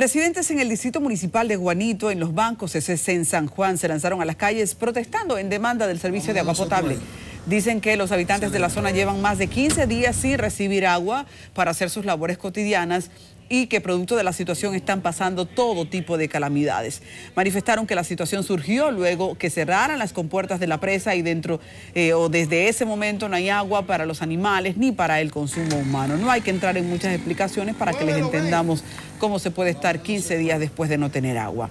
Residentes en el distrito municipal de Guanito, en los bancos SS en San Juan, se lanzaron a las calles protestando en demanda del servicio de agua potable. Dicen que los habitantes de la zona llevan más de 15 días sin recibir agua para hacer sus labores cotidianas y que producto de la situación están pasando todo tipo de calamidades. Manifestaron que la situación surgió luego que cerraran las compuertas de la presa y dentro eh, o desde ese momento no hay agua para los animales ni para el consumo humano. No hay que entrar en muchas explicaciones para que les entendamos cómo se puede estar 15 días después de no tener agua.